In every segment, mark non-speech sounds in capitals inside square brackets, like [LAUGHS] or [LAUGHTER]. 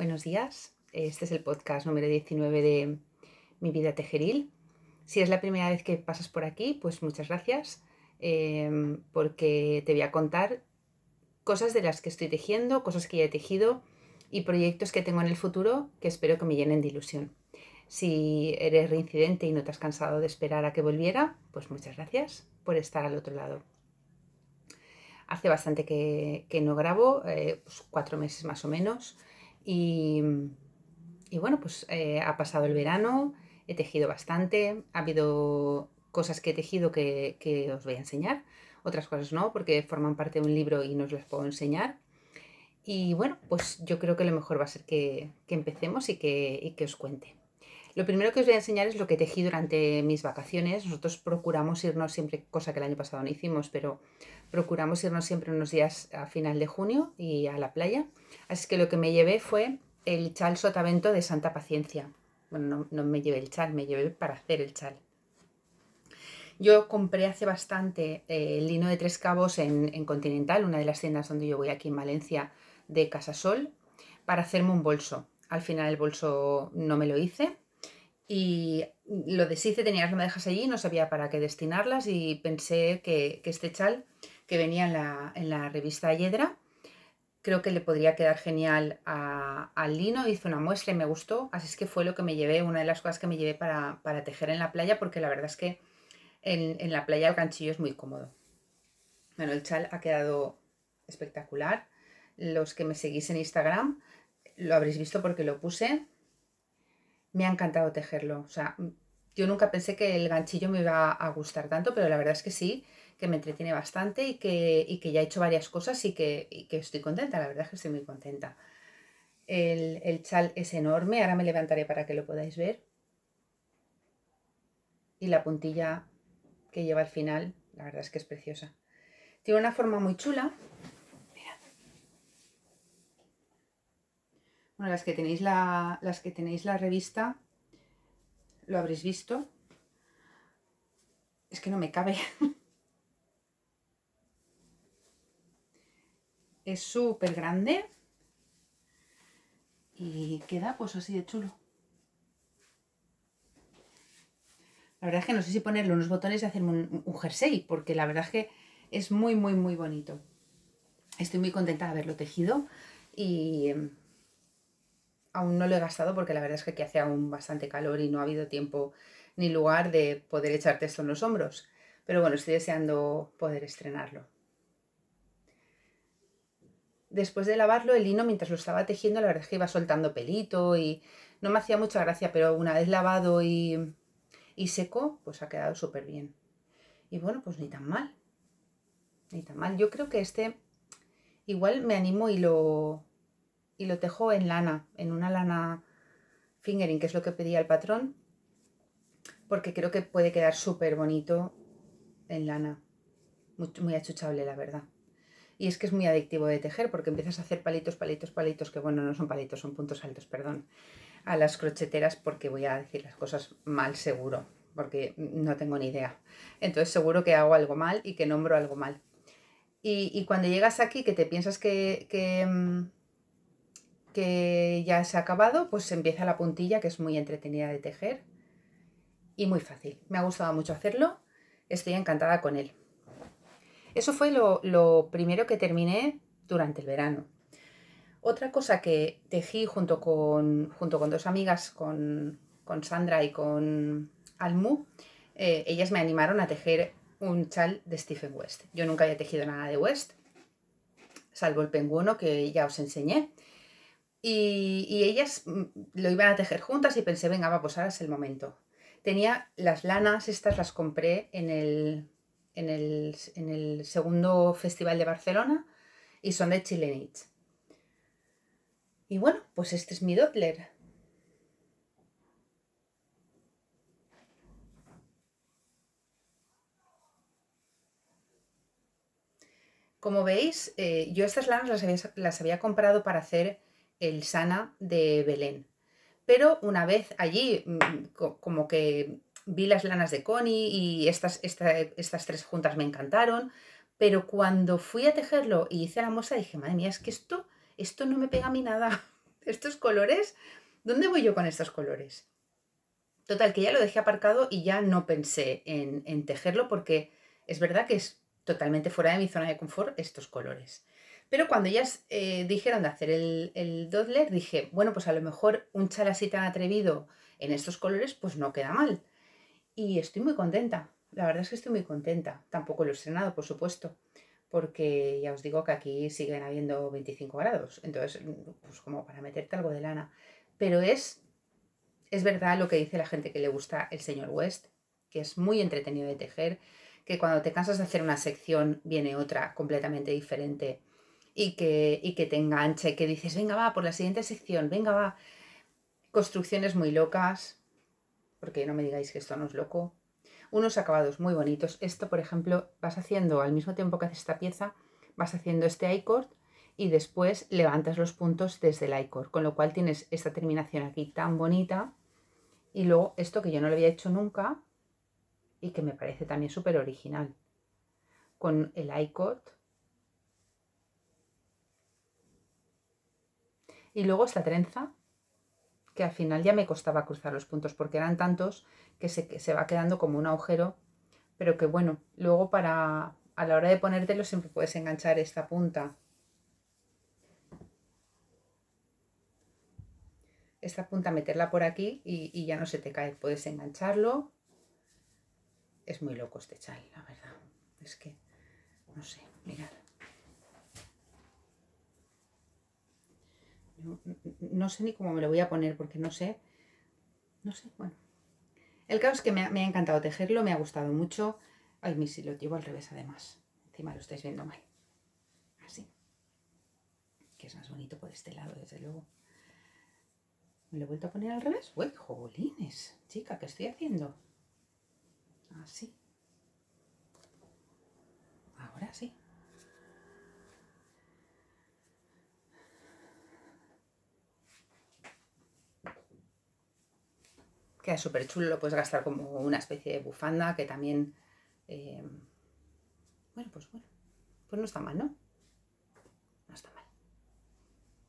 Buenos días, este es el podcast número 19 de Mi vida tejeril. Si es la primera vez que pasas por aquí, pues muchas gracias, em, porque te voy a contar cosas de las que estoy tejiendo, cosas que ya he tejido y proyectos que tengo en el futuro que espero que me llenen de ilusión. Si eres reincidente y no te has cansado de esperar a que volviera, pues muchas gracias por estar al otro lado. Hace bastante que, no grabo, eh, pues cuatro meses más o menos. Y, bueno, pues eh, ha pasado el verano, he tejido bastante, ha habido cosas que he tejido que, que, os voy a enseñar, otras cosas no, porque forman parte de un libro y no os las puedo enseñar. Y bueno, pues yo creo que lo mejor va a ser que, que empecemos y que, y que os cuente. Lo primero que os voy a enseñar es lo que tejí durante mis vacaciones. Nosotros procuramos irnos siempre, cosa que el año pasado no hicimos, pero procuramos irnos siempre unos días a final de junio y a la playa. Así que lo que me llevé fue el chal sotavento de Santa Paciencia. Bueno, no, me llevé el chal, me llevé para hacer el chal. Yo compré hace bastante eh, el lino de tres cabos en, en Continental, una de las tiendas donde yo voy aquí en Valencia de Casasol, para hacerme un bolso. Al final el bolso no me lo hice, y lo deshice, tenía las dejas allí, no sabía para qué destinarlas y pensé que, este chal que venía en la, revista Hiedra creo que le podría quedar genial a, al lino, hice una muestra y me gustó, así es que fue lo que me llevé, una de las cosas que me llevé para, tejer en la playa, porque la verdad es que en, en la playa el ganchillo es muy cómodo. Bueno, el chal ha quedado espectacular. Los que me seguís en Instagram lo habréis visto porque lo puse me ha encantado tejerlo. O sea, yo nunca pensé que el ganchillo me iba a gustar tanto, pero la verdad es que sí, que me entretiene bastante y que, ya he hecho varias cosas y que, estoy contenta, la verdad es que estoy muy contenta. El, el chal es enorme, ahora me levantaré para que lo podáis ver. Y la puntilla que lleva al final, la verdad es que es preciosa. Tiene una forma muy chula, Bueno, las que tenéis la, las que tenéis la revista lo habréis visto. Es que no me cabe. [LAUGHS] es súper grande y queda pues así de chulo. La verdad es que no sé si ponerle unos botones y hacerme un, un, jersey, porque la verdad es que es muy, muy, muy bonito. Estoy muy contenta de haberlo tejido y em, aún no lo he gastado porque la verdad es que aquí hace aún bastante calor y no ha habido tiempo ni lugar de poder echarte esto en los hombros. Pero bueno, estoy deseando poder estrenarlo. Después de lavarlo, el lino mientras lo estaba tejiendo, la verdad es que iba soltando pelito y no me hacía mucha gracia, pero una vez lavado y, y seco, pues ha quedado súper bien. Y bueno, pues ni tan mal. Ni tan mal. Yo creo que este igual me animo y lo, y lo tejo en lana, en una lana fingering, que es lo que pedía el patrón, porque creo que puede quedar súper bonito en lana, muy, achuchable la verdad. Y es que es muy adictivo de tejer porque empiezas a hacer palitos, palitos, palitos, que bueno, no son palitos, son puntos altos, perdón, a las crocheteras porque voy a decir las cosas mal seguro, porque no tengo ni idea. Entonces seguro que hago algo mal y que nombro algo mal. Y, cuando llegas aquí, que te piensas que, mm, que ya se ha acabado, pues empieza la puntilla que es muy entretenida de tejer y muy fácil. Me ha gustado mucho hacerlo, estoy encantada con él. Eso fue lo, primero que terminé durante el verano. Otra cosa que tejí junto con, junto con dos amigas, con, con Sandra y con Almu, eh, ellas me animaron a tejer un chal de Stephen West. Yo nunca había tejido nada de West, salvo el penguino que ya os enseñé. Y, ellas mm, lo iban a tejer juntas y pensé, venga, va, pues ahora es el momento. Tenía las lanas, estas las compré en el, segundo festival de Barcelona y son de Chilenich. Y bueno, pues este es mi Doppler. Como veis, eh, yo estas lanas las había comprado para hacer el Sana de Belén. Pero una vez allí, mm, como que vi las lanas de Connie y estas, este, estas tres juntas me encantaron, pero cuando fui a tejerlo y hice la muestra dije, madre mía, es que esto, esto no me pega a mí nada. [LAUGHS] Estos colores, ¿dónde voy yo con estos colores? Total, que ya lo dejé aparcado y ya no pensé en tejerlo porque es verdad que es totalmente fuera de mi zona de confort estos colores. Pero cuando ellas eh, dijeron de hacer el, el dije, bueno, pues a lo mejor un chal así tan atrevido en estos colores, pues no queda mal. Y estoy muy contenta, la verdad es que estoy muy contenta. Tampoco lo he estrenado, por supuesto, porque ya os digo que aquí siguen habiendo 25 grados, entonces, pues como para meterte algo de lana. Pero es, es verdad lo que dice la gente que le gusta el señor West, que es muy entretenido de tejer, que cuando te cansas de hacer una sección viene otra completamente diferente y que, y que te enganche, que dices, venga, va, por la siguiente sección, venga, va. Construcciones muy locas, porque no me digáis que esto no es loco. Unos acabados muy bonitos. Esto, por ejemplo, vas haciendo al mismo tiempo que haces esta pieza, vas haciendo este I-cord y después levantas los puntos desde el i con lo cual tienes esta terminación aquí tan bonita. Y luego esto que yo no lo había hecho nunca y que me parece también súper original. Con el i Y luego esta trenza, que al final ya me costaba cruzar los puntos porque eran tantos que se, va quedando como un agujero, pero que bueno, luego para a la hora de ponértelo siempre puedes enganchar esta punta. Esta punta meterla por aquí y, ya no se te cae. Puedes engancharlo. Es muy loco este chai, la verdad. Es que, no sé, mirad. no sé ni cómo me lo voy a poner porque no sé, no sé, bueno. El caso es que me ha, me ha, encantado tejerlo, me ha gustado mucho. Ay, mi, si lo llevo al revés además, encima lo estáis viendo mal. Así. Que es más bonito por este lado, desde luego. ¿Me lo he vuelto a poner al revés? Uy, jolines, chica, ¿qué estoy haciendo? Así. Ahora sí. queda súper chulo, lo puedes gastar como una especie de bufanda que también... Eh, bueno, pues bueno, pues no está mal, ¿no? No está mal.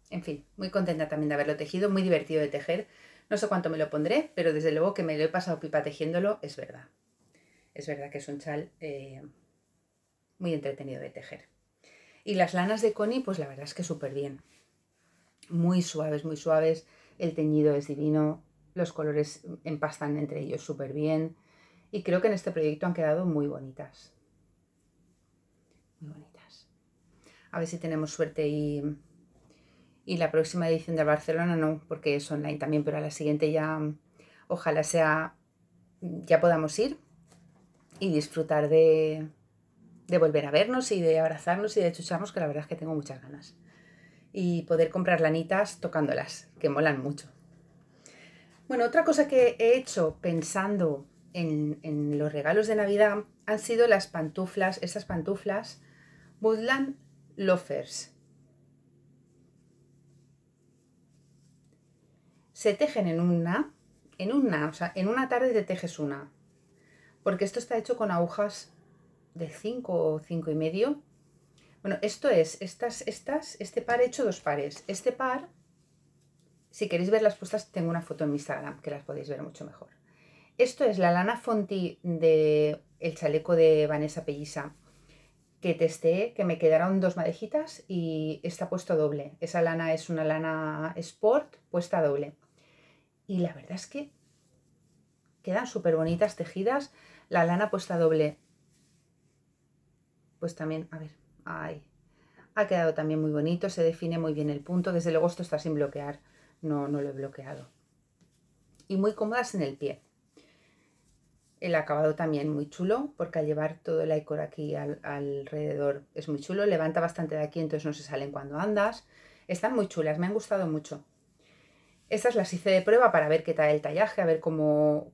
En fin, muy contenta también de haberlo tejido, muy divertido de tejer. No sé cuánto me lo pondré, pero desde luego que me lo he pasado pipa tejiéndolo, es verdad. Es verdad que es un chal eh, muy entretenido de tejer. Y las lanas de Connie, pues la verdad es que súper bien. Muy suaves, muy suaves. El teñido es divino, los colores empastan entre ellos súper bien y creo que en este proyecto han quedado muy bonitas. Muy bonitas. A ver si tenemos suerte y, y la próxima edición de Barcelona no, porque es online también, pero a la siguiente ya ojalá sea, ya podamos ir y disfrutar de, de volver a vernos y de abrazarnos y de chucharnos, que la verdad es que tengo muchas ganas. Y poder comprar lanitas tocándolas, que molan mucho. Bueno, otra cosa que he hecho pensando en, los regalos de Navidad han sido las pantuflas, estas pantuflas Woodland Loafers. Se tejen en una, en una, o sea, en una tarde te tejes una. Porque esto está hecho con agujas de 5 o 5 y medio. Bueno, esto es, estas, estas, este par he hecho dos pares. Este par si queréis ver las puestas, tengo una foto en mi Instagram que las podéis ver mucho mejor. Esto es la lana Fonti del el chaleco de Vanessa Pellisa. que testé, que me quedaron dos madejitas y está puesto doble. Esa lana es una lana sport puesta doble. Y la verdad es que quedan súper bonitas tejidas. La lana puesta doble, pues también, a ver, ahí. Ha quedado también muy bonito, se define muy bien el punto. Desde luego esto está sin bloquear no, lo he bloqueado. Y muy cómodas en el pie. El acabado también muy chulo, porque al llevar todo el icor aquí al, alrededor es muy chulo. Levanta bastante de aquí, entonces no se salen cuando andas. Están muy chulas, me han gustado mucho. Estas las hice de prueba para ver qué tal el tallaje, a ver cómo,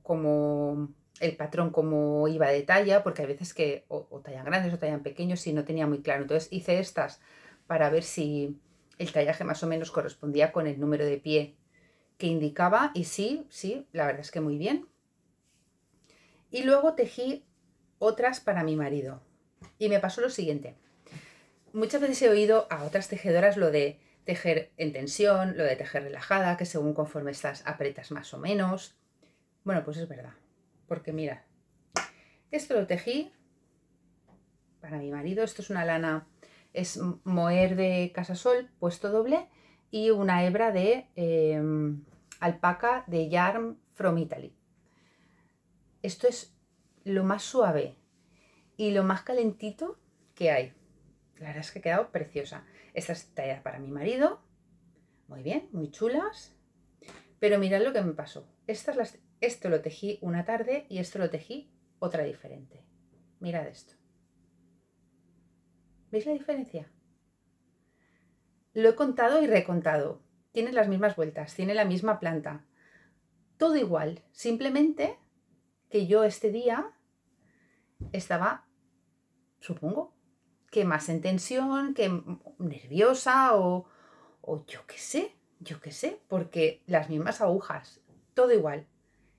el patrón, cómo iba de talla, porque hay veces que o tallan grandes o tallan pequeños y no tenía muy claro. Entonces hice estas para ver si, el tallaje más o menos correspondía con el número de pie que indicaba y sí, sí, la verdad es que muy bien. Y luego tejí otras para mi marido. Y me pasó lo siguiente. Muchas veces he oído a otras tejedoras lo de tejer en tensión, lo de tejer relajada, que según conforme estás apretas más o menos. Bueno, pues es verdad. Porque mira, esto lo tejí para mi marido, esto es una lana es moer de casasol puesto doble y una hebra de em, alpaca de Yarm from Italy. Esto es lo más suave y lo más calentito que hay. La verdad es que ha quedado preciosa. Esta es para mi marido. Muy bien, muy chulas. Pero mirad lo que me pasó. Estas las, esto lo tejí una tarde y esto lo tejí otra diferente. Mirad esto. ¿Veis la diferencia? Lo he contado y recontado. Tiene las mismas vueltas, tiene la misma planta. Todo igual, simplemente que yo este día estaba, supongo, que más en tensión, que nerviosa o, yo qué sé, yo qué sé, porque las mismas agujas, todo igual.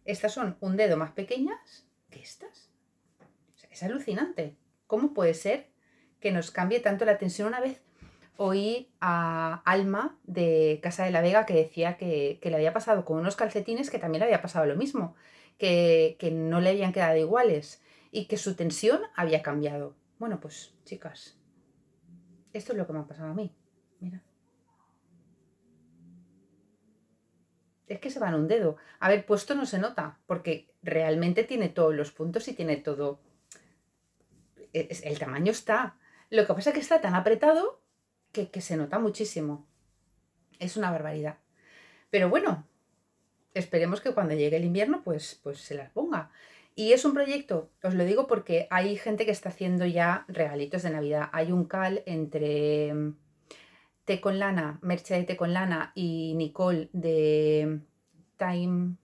Estas son un dedo más pequeñas que estas. es alucinante. ¿Cómo puede ser que nos cambie tanto la tensión una vez. Oí a Alma de Casa de la Vega que decía que, le había pasado con unos calcetines que también le había pasado lo mismo, que, no le habían quedado iguales y que su tensión había cambiado. Bueno, pues chicas, esto es lo que me ha pasado a mí. Mira. Es que se va en un dedo. A ver, puesto no se nota, porque realmente tiene todos los puntos y tiene todo. El tamaño está, lo que pasa es que está tan apretado que, se nota muchísimo. Es una barbaridad. Pero bueno, esperemos que cuando llegue el invierno, pues, pues se las ponga. Y es un proyecto, os lo digo porque hay gente que está haciendo ya regalitos de Navidad. Hay un cal entre mm, Té con Lana, Mercha de Té con Lana y Nicole de Time.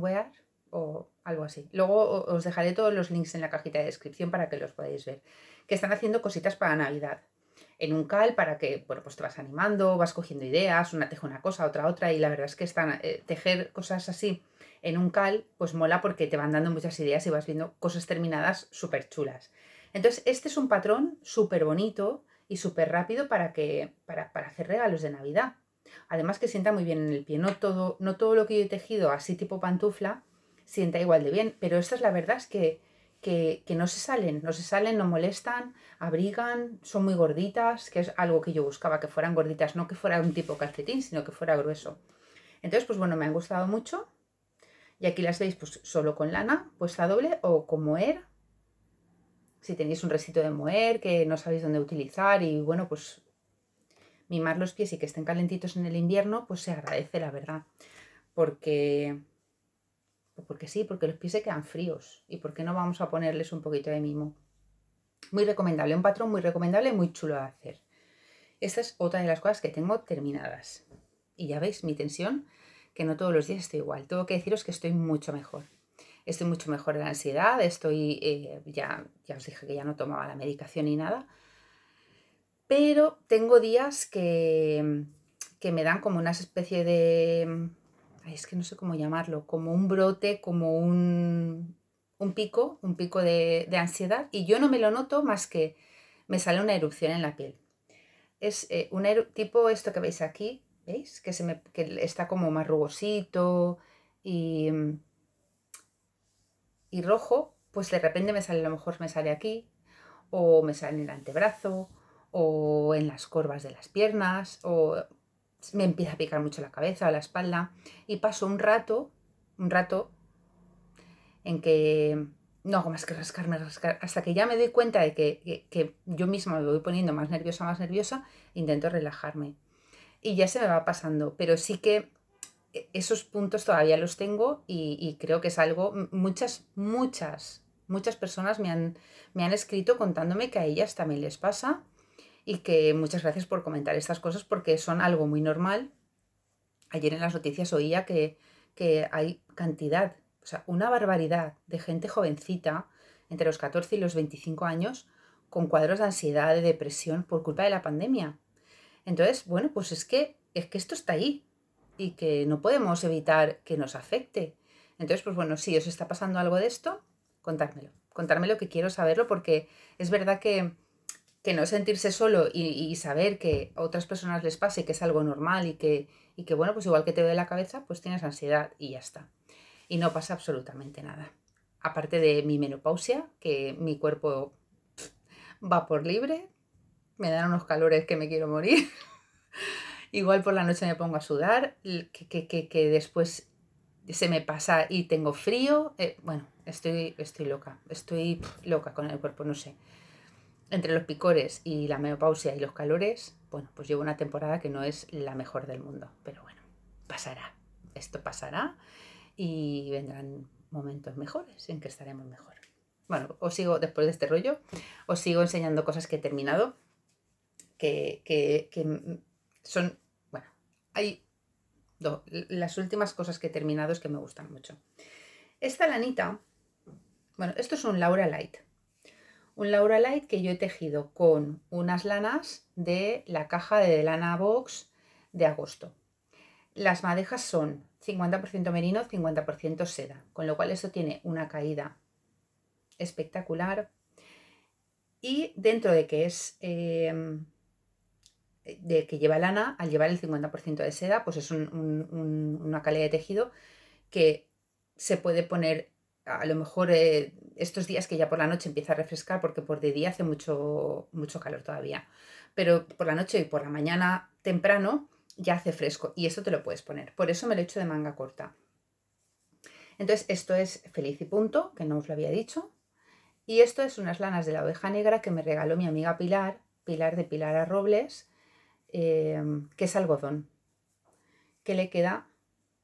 wear o algo así. Luego os dejaré todos los links en la cajita de descripción para que los podáis ver. Que están haciendo cositas para Navidad. En un cal para que, bueno, pues te vas animando, vas cogiendo ideas, una teje una cosa, otra otra, y la verdad es que están, eh, tejer cosas así en un cal, pues mola porque te van dando muchas ideas y vas viendo cosas terminadas súper chulas. Entonces, este es un patrón súper bonito y súper rápido para, que, para, hacer regalos de Navidad. Además que sienta muy bien en el pie, no todo, no todo lo que yo he tejido así tipo pantufla sienta igual de bien. Pero esta es la verdad, es que, que, no se salen, no se salen, no molestan, abrigan, son muy gorditas, que es algo que yo buscaba, que fueran gorditas, no que fuera un tipo calcetín, sino que fuera grueso. Entonces, pues bueno, me han gustado mucho. Y aquí las veis, pues solo con lana, puesta doble o con moer. Si tenéis un recito de moer que no sabéis dónde utilizar y bueno, pues mimar los pies y que estén calentitos en el invierno, pues se agradece, la verdad. Porque pues porque sí, porque los pies se quedan fríos y por qué no vamos a ponerles un poquito de mimo. Muy recomendable, un patrón muy recomendable, muy chulo de hacer. Esta es otra de las cosas que tengo terminadas. Y ya veis mi tensión, que no todos los días estoy igual. Tengo que deciros que estoy mucho mejor. Estoy mucho mejor de la ansiedad, estoy, eh, ya, ya os dije que ya no tomaba la medicación ni nada. Pero tengo días que, que me dan como una especie de es que no sé cómo llamarlo, como un brote, como un, pico, un pico de, ansiedad y yo no me lo noto más que me sale una erupción en la piel. Es eh, un tipo esto que veis aquí, ¿veis? Que, se está como más rugosito y, mm, y rojo, pues de repente me sale, a lo mejor me sale aquí, o me sale en el antebrazo, o en las corvas de las piernas, o me empieza a picar mucho la cabeza o la espalda y paso un rato, un rato en que no hago más que rascarme, rascar, hasta que ya me doy cuenta de que, yo misma me voy poniendo más nerviosa, más nerviosa, intento relajarme. Y ya se me va pasando, pero sí que e, esos puntos todavía los tengo y, creo que es algo, muchas, muchas, muchas personas me han, me han escrito contándome que a ellas también les pasa y que muchas gracias por comentar estas cosas porque son algo muy normal. Ayer en las noticias oía que, hay cantidad, o sea, una barbaridad de gente jovencita entre los 14 y los 25 años con cuadros de ansiedad, de depresión por culpa de la pandemia. Entonces, bueno, pues es que es que esto está ahí y que no podemos evitar que nos afecte. Entonces, pues bueno, si os está pasando algo de esto, contármelo. Contármelo que quiero saberlo porque es verdad que que no sentirse solo y, saber que a otras personas les pasa y que es algo normal y que, bueno, pues igual que te duele la cabeza, pues tienes ansiedad y ya está. Y no pasa absolutamente nada. Aparte de mi menopausia, que mi cuerpo va por libre, me dan unos calores que me quiero morir. [LAUGHS] igual por la noche me pongo a sudar, que, que, que, después se me pasa y tengo frío. Eh, bueno, estoy, estoy loca, estoy loca con el cuerpo, no sé entre los picores y la menopausia y los calores, bueno, pues llevo una temporada que no es la mejor del mundo, pero bueno, pasará, esto pasará y vendrán momentos mejores en que estaremos mejor. Bueno, os sigo, después de este rollo, os sigo enseñando cosas que he terminado, que, que, son, bueno, hay dos, las últimas cosas que he terminado es que me gustan mucho. Esta lanita, bueno, esto es un Laura Light, un Light que yo he tejido con unas lanas de la caja de lana box de agosto. Las madejas son 50% merino, 50% seda, con lo cual eso tiene una caída espectacular. Y dentro de que es em, de que lleva lana, al llevar el 50% de seda, pues es una calidad de tejido que se puede poner a lo mejor eh, estos días que ya por la noche empieza a refrescar porque por de día hace mucho, mucho calor todavía. Pero por la noche y por la mañana temprano ya hace fresco y esto te lo puedes poner. Por eso me lo he hecho de manga corta. Entonces esto es Feliz y Punto, que no os lo había dicho. Y esto es unas lanas de la oveja negra que me regaló mi amiga Pilar, Pilar de Pilar a Robles, eh, que es algodón, que le queda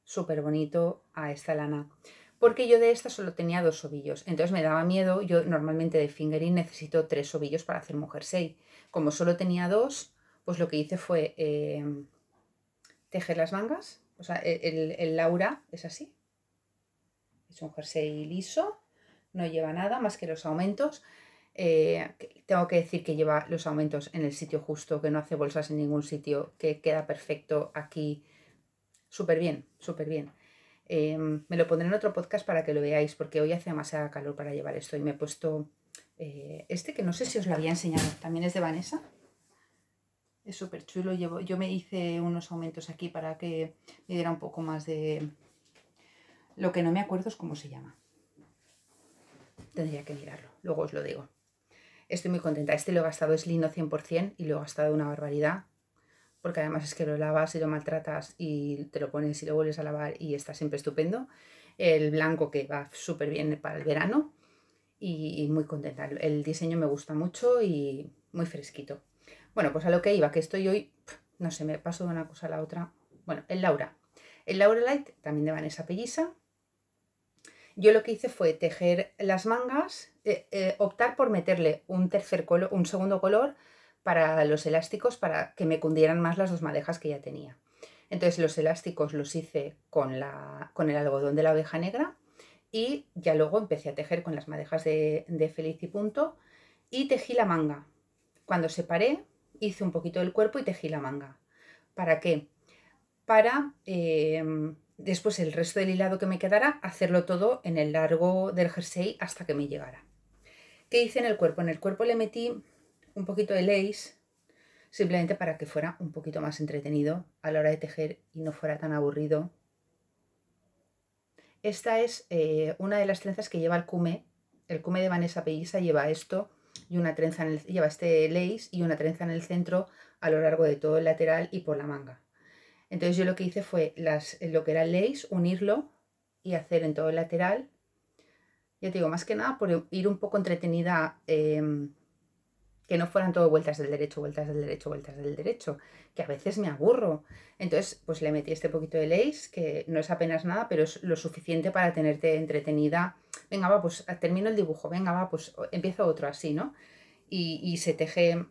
súper bonito a esta lana porque yo de esta solo tenía dos ovillos. Entonces me daba miedo, yo normalmente de fingering necesito tres ovillos para hacer mujer jersey Como solo tenía dos, pues lo que hice fue em, tejer las mangas. O sea, e-, el, Laura es así. Es un jersey liso, no lleva nada más que los aumentos. Eh, tengo que decir que lleva los aumentos en el sitio justo, que no hace bolsas en ningún sitio, que queda perfecto aquí. Súper bien, súper bien. Em, me lo pondré en otro podcast para que lo veáis, porque hoy hace demasiado calor para llevar esto y me he puesto eh, este que no sé si os lo había enseñado, también es de Vanessa. Es súper chulo, Llevo, yo me hice unos aumentos aquí para que me diera un poco más de... Lo que no me acuerdo es cómo se llama. Tendría que mirarlo, luego os lo digo. Estoy muy contenta, este lo he gastado, es lino 100% y lo he gastado una barbaridad porque además es que lo lavas y lo maltratas y te lo pones y lo vuelves a lavar y está siempre estupendo. El blanco que va súper bien para el verano y, muy contenta. El diseño me gusta mucho y muy fresquito. Bueno, pues a lo que iba, que estoy hoy, no sé, me paso de una cosa a la otra. Bueno, el Laura. El Laura Light, también de esa Pelliza. Yo lo que hice fue tejer las mangas, eh, eh, optar por meterle un tercer color, un segundo color para los elásticos para que me cundieran más las dos madejas que ya tenía. Entonces los elásticos los hice con, la, con el algodón de la oveja negra y ya luego empecé a tejer con las madejas de, de Feliz y Punto y tejí la manga. Cuando separé hice un poquito del cuerpo y tejí la manga. ¿Para qué? Para em, después el resto del hilado que me quedara hacerlo todo en el largo del jersey hasta que me llegara. ¿Qué hice en el cuerpo? En el cuerpo le metí un poquito de lace, simplemente para que fuera un poquito más entretenido a la hora de tejer y no fuera tan aburrido. Esta es eh, una de las trenzas que lleva el cume. El cume de Vanessa Pellisa lleva esto y una trenza en lleva este lace y una trenza en el centro a lo largo de todo el lateral y por la manga. Entonces yo lo que hice fue las, lo que era el lace, unirlo y hacer en todo el lateral. Ya te digo, más que nada por ir un poco entretenida em, que no fueran todo vueltas del derecho, vueltas del derecho, vueltas del derecho, que a veces me aburro. Entonces, pues le metí este poquito de lace. que no es apenas nada, pero es lo suficiente para tenerte entretenida. Venga, va, pues ah, termino el dibujo, venga, va, pues empiezo otro así, ¿no? Y, y se teje...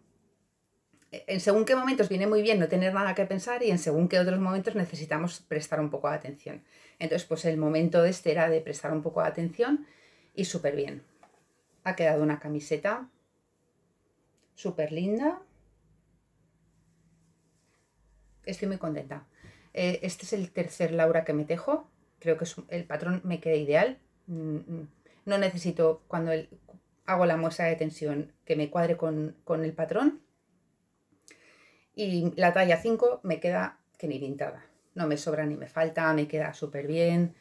Eh, en según qué momentos viene muy bien no tener nada que pensar y en según qué otros momentos necesitamos prestar un poco de atención. Entonces, pues el momento de este era de prestar un poco de atención y súper bien. Ha quedado una camiseta súper linda. Estoy muy contenta. Eh, este es el tercer Laura que me tejo. Creo que es, el patrón me queda ideal. Mm, mm. No necesito cuando hago la muestra de tensión que me cuadre con, con el patrón. Y la talla 5 me queda que ni pintada. No me sobra ni me falta, me queda súper bien.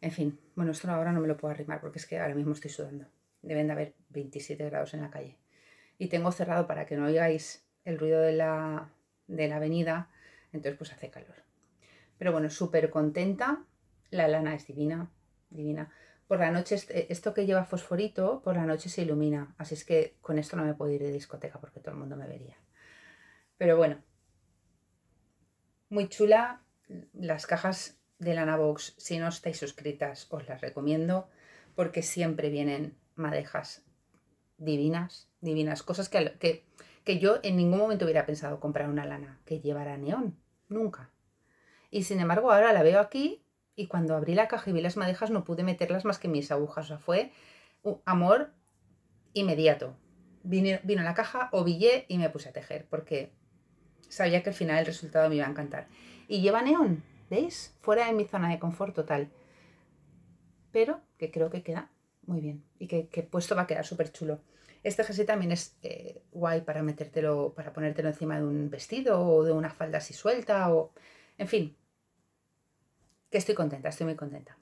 En fin, bueno, esto ahora no me lo puedo arrimar porque es que ahora mismo estoy sudando. Deben de haber 27 grados en la calle y tengo cerrado para que no oigáis el ruido de la, de avenida, entonces pues hace calor. Pero bueno, súper contenta, la lana es divina, divina. Por la noche, este, esto que lleva fosforito, por la noche se ilumina, así es que con esto no me puedo ir de discoteca porque todo el mundo me vería. Pero bueno, muy chula, las cajas de Lana Box, si no estáis suscritas, os las recomiendo porque siempre vienen madejas divinas divinas, cosas que, que, que yo en ningún momento hubiera pensado comprar una lana que llevara neón, nunca. Y sin embargo ahora la veo aquí y cuando abrí la caja y vi las madejas no pude meterlas más que mis agujas, o sea, fue un amor inmediato. Vino, vino la caja, ovillé y me puse a tejer porque sabía que al final el resultado me iba a encantar. Y lleva neón, ¿veis? Fuera de mi zona de confort total. Pero que creo que queda muy bien y que, que puesto va a quedar súper chulo. Este jersey también es eh, guay para metértelo, para ponértelo encima de un vestido o de una falda así suelta o... En fin, que estoy contenta, estoy muy contenta.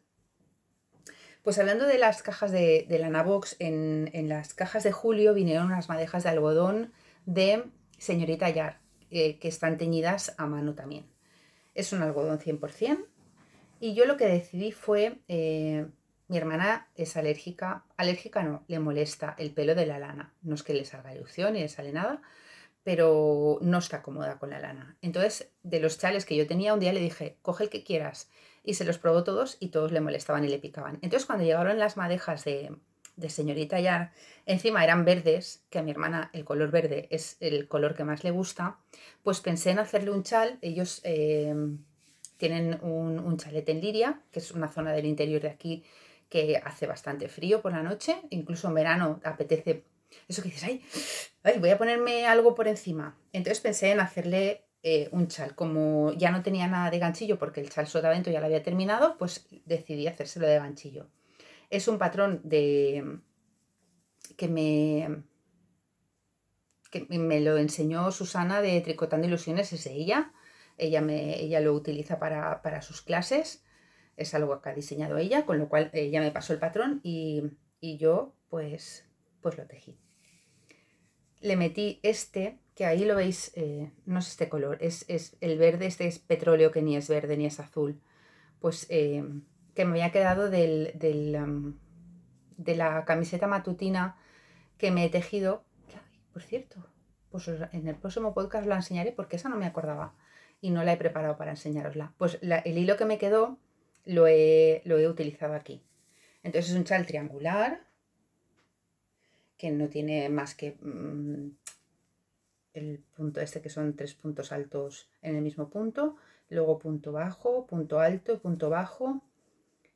Pues hablando de las cajas de, lana box, en, las cajas de julio vinieron unas madejas de algodón de señorita Yar, eh, que están teñidas a mano también. Es un algodón 100%. Y yo lo que decidí fue eh, mi hermana es alérgica, alérgica no, le molesta el pelo de la lana. No es que le salga erupción ni le sale nada, pero no se acomoda con la lana. Entonces, de los chales que yo tenía, un día le dije, coge el que quieras. Y se los probó todos y todos le molestaban y le picaban. Entonces, cuando llegaron las madejas de, señorita ya, encima eran verdes, que a mi hermana el color verde es el color que más le gusta, pues pensé en hacerle un chal. Ellos eh, tienen un, chalete en Liria, que es una zona del interior de aquí que hace bastante frío por la noche, incluso en verano apetece eso que dices, ay, ay voy a ponerme algo por encima. Entonces pensé en hacerle eh, un chal. Como ya no tenía nada de ganchillo porque el chal sotavento ya lo había terminado, pues decidí hacérselo de ganchillo. Es un patrón de que me me lo enseñó Susana de Tricotando Ilusiones, es de ella. Ella, me, ella lo utiliza para, para sus clases es algo que ha diseñado ella, con lo cual ella me pasó el patrón y, yo pues, pues lo tejí. Le metí este, que ahí lo veis, eh, no es este color, es, es, el verde, este es petróleo que ni es verde ni es azul, pues eh, que me había quedado del, de la camiseta matutina que me he tejido, por cierto, pues en el próximo podcast la enseñaré porque esa no me acordaba y no la he preparado para enseñarosla. Pues el hilo que me quedó lo he, utilizado aquí. Entonces es un chal triangular que no tiene más que mm, el punto este que son tres puntos altos en el mismo punto, luego punto bajo, punto alto, punto bajo.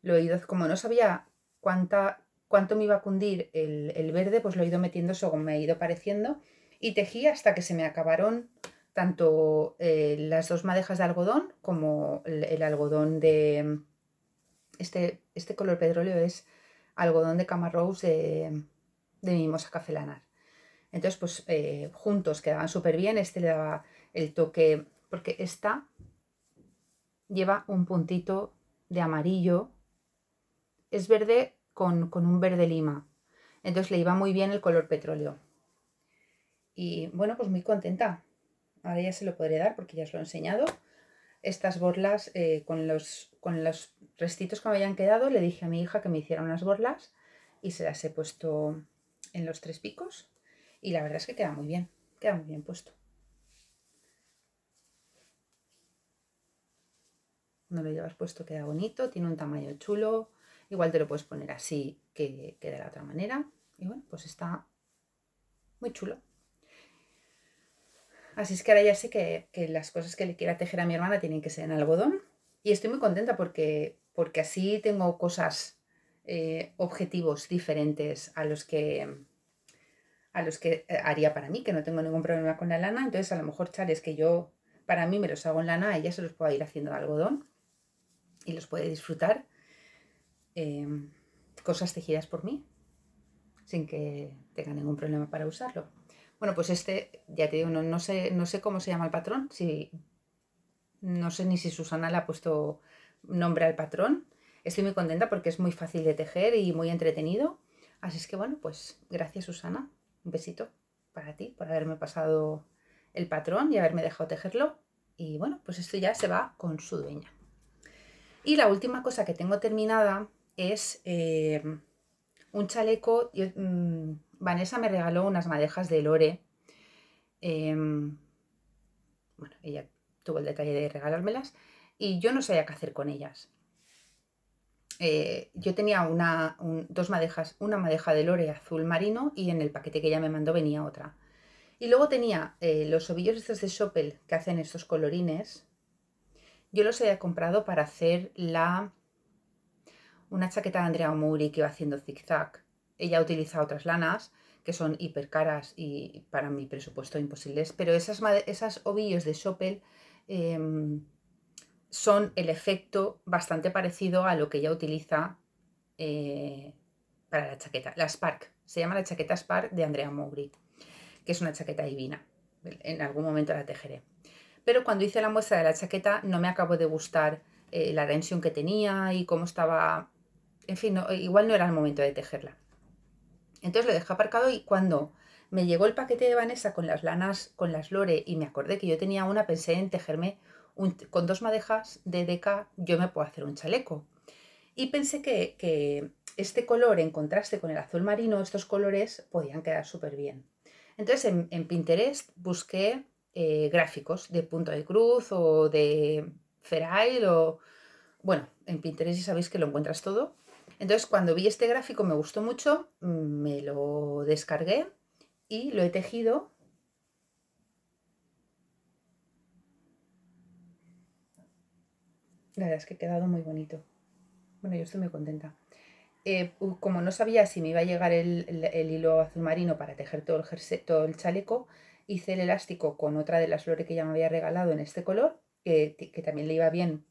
Lo he ido, como no sabía cuánta, cuánto me iba a cundir el, verde, pues lo he ido metiendo según me ha ido pareciendo y tejí hasta que se me acabaron tanto eh, las dos madejas de algodón como el algodón de, este, este, color petróleo es algodón de Camarose de, de Mimosa Cafelanar. Entonces, pues eh, juntos quedaban súper bien. Este le daba el toque, porque esta lleva un puntito de amarillo. Es verde con, un verde lima. Entonces le iba muy bien el color petróleo. Y bueno, pues muy contenta. Ahora ya se lo podré dar porque ya os lo he enseñado. Estas borlas eh, con los con los restitos que me habían quedado, le dije a mi hija que me hiciera unas borlas y se las he puesto en los tres picos. Y la verdad es que queda muy bien, queda muy bien puesto. No lo llevas puesto, queda bonito, tiene un tamaño chulo. Igual te lo puedes poner así que, queda de la otra manera. Y bueno, pues está muy chulo. Así es que ahora ya sé que, que las cosas que le quiera tejer a mi hermana tienen que ser en algodón, y estoy muy contenta porque, porque así tengo cosas, eh, objetivos diferentes a los que a los que eh, haría para mí, que no tengo ningún problema con la lana, entonces a lo mejor charles que yo para mí me los hago en lana, ella se los puede ir haciendo de algodón y los puede disfrutar. Em, cosas tejidas por mí, sin que tenga ningún problema para usarlo. Bueno, pues este, ya te digo, no, no, sé, no sé cómo se llama el patrón, si no sé ni si Susana le ha puesto nombre al patrón. Estoy muy contenta porque es muy fácil de tejer y muy entretenido. Así es que bueno, pues gracias Susana. Un besito para ti por haberme pasado el patrón y haberme dejado tejerlo. Y bueno, pues esto ya se va con su dueña. Y la última cosa que tengo terminada es eh, un chaleco. Mm, Vanessa me regaló unas madejas de lore. Em, bueno, ella tuvo el detalle de regalármelas y yo no sabía qué hacer con ellas. Eh, yo tenía una, dos madejas, una madeja de lore azul marino y en el paquete que ella me mandó venía otra. Y luego tenía eh, los ovillos estos de Sopel que hacen estos colorines. Yo los había comprado para hacer la una chaqueta de Andrea Muri que iba haciendo zigzag. Ella utiliza otras lanas que son hiper caras y para mi presupuesto imposibles, pero esas, esas ovillos de Sopel Em, son el efecto bastante parecido a lo que ella utiliza eh, para la chaqueta, la Spark. Se llama la chaqueta Spark de Andrea Mowry, que es una chaqueta divina. En algún momento la tejeré. Pero cuando hice la muestra de la chaqueta no me acabó de gustar eh, la tensión que tenía y cómo estaba... En fin, igual no era el momento de tejerla. Entonces lo dejé aparcado y cuando me llegó el paquete de Vanessa con las lanas, con las lore, y me acordé que yo tenía una, pensé en tejerme con dos madejas de deca, yo me puedo hacer un chaleco. Y pensé que, este color en contraste con el azul marino, estos colores podían quedar súper bien. Entonces en, Pinterest busqué eh, gráficos de punto de cruz o de Ferail o... Bueno, en Pinterest ya sabéis que lo encuentras todo. Entonces cuando vi este gráfico me gustó mucho, mm, me lo descargué y lo he tejido La verdad es que ha quedado muy bonito. Bueno, yo estoy muy contenta. Eh, como no sabía si me iba a llegar el, hilo azul marino para tejer todo el, chaleco, hice el elástico con otra de las flores que ya me había regalado en este color, que, también le iba bien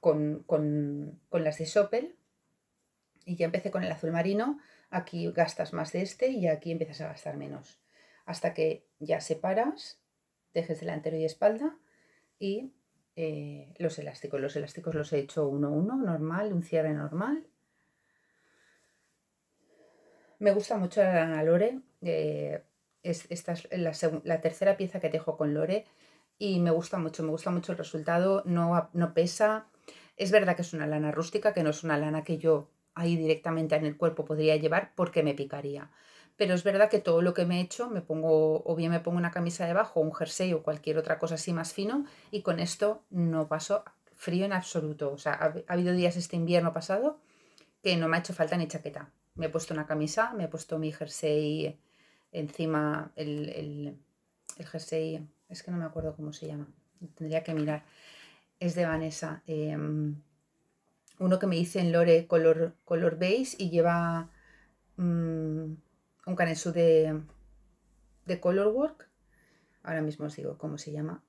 con, con las de Sopel. Y ya empecé con el azul marino aquí gastas más de este y aquí empiezas a gastar menos. Hasta que ya separas, dejes delantero y espalda y eh, los elásticos. Los elásticos los he hecho uno a uno, normal, un cierre normal. Me gusta mucho la lana Lore. Eh, es, esta es la, tercera pieza que tejo con Lore y me gusta mucho, me gusta mucho el resultado, no, no pesa. Es verdad que es una lana rústica, que no es una lana que yo ahí directamente en el cuerpo podría llevar porque me picaría. Pero es verdad que todo lo que me he hecho, me pongo, o bien me pongo una camisa debajo, un jersey o cualquier otra cosa así más fino, y con esto no paso frío en absoluto. O sea, ha, habido días este invierno pasado que no me ha hecho falta ni chaqueta. Me he puesto una camisa, me he puesto mi jersey encima, el, jersey, es que no me acuerdo cómo se llama, tendría que mirar. Es de Vanessa. Em, uno que me hice en Lore color, color beige y lleva mm, un canesú de, de Colorwork. Ahora mismo os digo cómo se llama,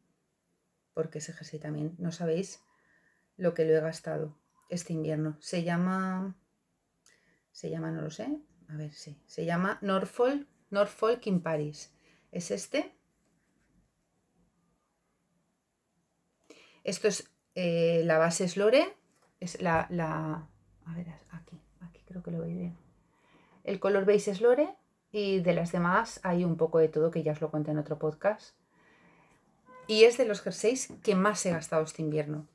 porque ese jersey también no sabéis lo que lo he gastado este invierno. Se llama, se llama, no lo sé, a ver si, se llama Norfolk, Norfolk in Paris. Es este. Esto es, eh, la base es Lore, es la, la, A ver, aquí, aquí creo que lo veis bien. El color beige es Lore y de las demás hay un poco de todo que ya os lo cuento en otro podcast. Y es de los jerseys que más he gastado este invierno.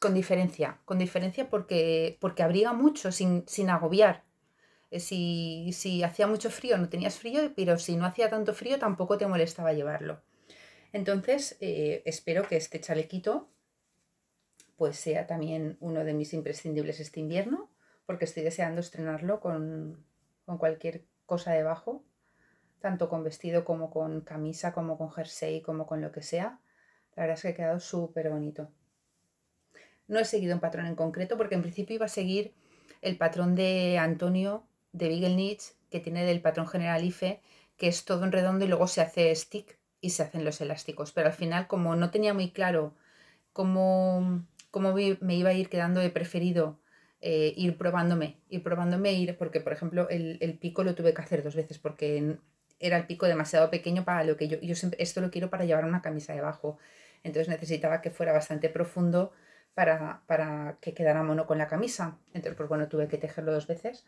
Con diferencia, con diferencia porque, porque abriga mucho sin, agobiar. Eh, si, si, hacía mucho frío no tenías frío, pero si no hacía tanto frío tampoco te molestaba llevarlo. Entonces, eh, espero que este chalequito pues sea también uno de mis imprescindibles este invierno, porque estoy deseando estrenarlo con, cualquier cosa debajo, tanto con vestido como con camisa, como con jersey, como con lo que sea. La verdad es que ha quedado súper bonito. No he seguido un patrón en concreto porque en principio iba a seguir el patrón de Antonio de Bigelnitz, que tiene del patrón general IFE, que es todo en redondo y luego se hace stick y se hacen los elásticos. Pero al final, como no tenía muy claro cómo cómo me iba a ir quedando He preferido eh, ir probándome, ir probándome, ir, porque por ejemplo el, pico lo tuve que hacer dos veces porque era el pico demasiado pequeño para lo que yo, yo siempre, esto lo quiero para llevar una camisa debajo, entonces necesitaba que fuera bastante profundo para, para que quedara mono con la camisa, entonces pues bueno, tuve que tejerlo dos veces,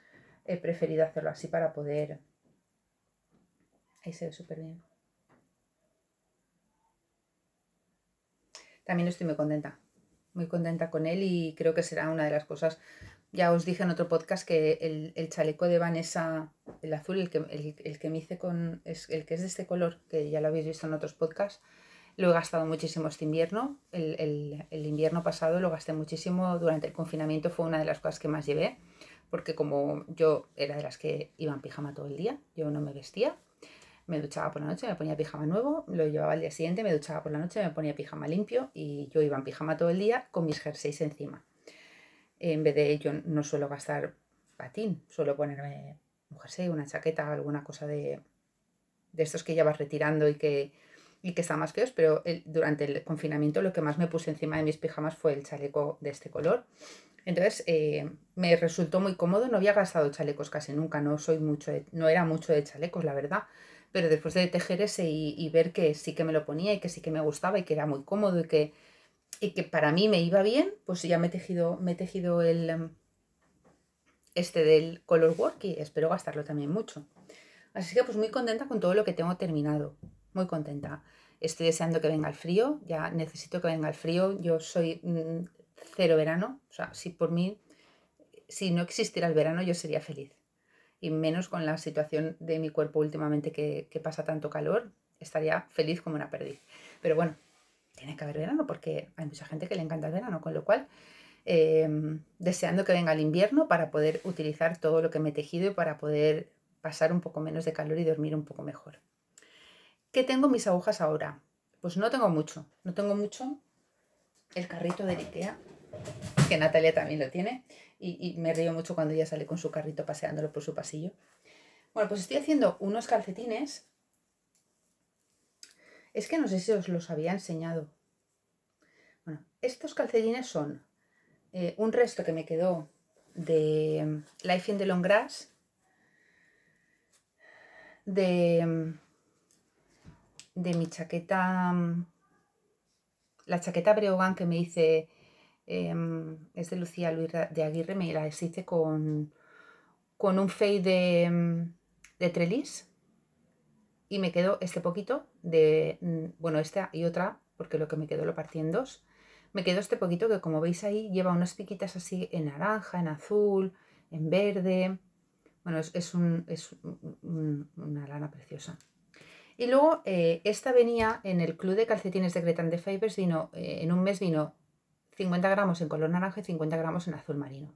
he preferido hacerlo así para poder... Ahí se ve súper bien. También estoy muy contenta muy contenta con él y creo que será una de las cosas. Ya os dije en otro podcast que el, chaleco de Vanessa, el azul, el que, me hice con, es, el que es de este color, que ya lo habéis visto en otros podcasts, lo he gastado muchísimo este invierno. El, invierno pasado lo gasté muchísimo. Durante el confinamiento fue una de las cosas que más llevé, porque como yo era de las que iba en pijama todo el día, yo no me vestía me duchaba por la noche, me ponía pijama nuevo, lo llevaba al día siguiente, me duchaba por la noche, me ponía pijama limpio y yo iba en pijama todo el día con mis jerseys encima. En vez de ello no suelo gastar patín, suelo ponerme un jersey, una chaqueta, alguna cosa de, estos que ya vas retirando y que, y que están más feos, pero durante el confinamiento lo que más me puse encima de mis pijamas fue el chaleco de este color. Entonces eh, me resultó muy cómodo, no había gastado chalecos casi nunca, no soy mucho no era mucho de chalecos, la verdad pero después de tejer ese y, ver que sí que me lo ponía y que sí que me gustaba y que era muy cómodo y que, y que para mí me iba bien, pues ya me he tejido, me he tejido el em, este del color work y espero gastarlo también mucho. Así que pues muy contenta con todo lo que tengo terminado, muy contenta. Estoy deseando que venga el frío, ya necesito que venga el frío, yo soy mm, cero verano, o sea, si por mí, si no existiera el verano yo sería feliz y menos con la situación de mi cuerpo últimamente que, pasa tanto calor, estaría feliz como una perdiz. Pero bueno, tiene que haber verano porque hay mucha gente que le encanta el verano, con lo cual em, deseando que venga el invierno para poder utilizar todo lo que me he tejido y para poder pasar un poco menos de calor y dormir un poco mejor. ¿Qué tengo mis agujas ahora? Pues no tengo mucho, no tengo mucho el carrito de Ikea, que Natalia también lo tiene, y, me río mucho cuando ella sale con su carrito paseándolo por su pasillo. Bueno, pues estoy haciendo unos calcetines. Es que no sé si os los había enseñado. Bueno, estos calcetines son eh, un resto que me quedó de Life in the Long Grass, de, de mi chaqueta, mm, la chaqueta Breogán que me hice Em, es de Lucía Luis de Aguirre, me la hice con, con un fade de, trelis mm, Trellis y me quedó este poquito de, mm, bueno, esta y otra, porque lo que me quedó lo partí en dos. Me quedó este poquito que como veis ahí lleva unas piquitas así en naranja, en azul, en verde. Bueno, es, un, una lana preciosa. Y luego eh, esta venía en el club de calcetines de Cretan de Fibers, vino, eh, en un mes vino 50 gramos en color naranja y 50 gramos en azul marino.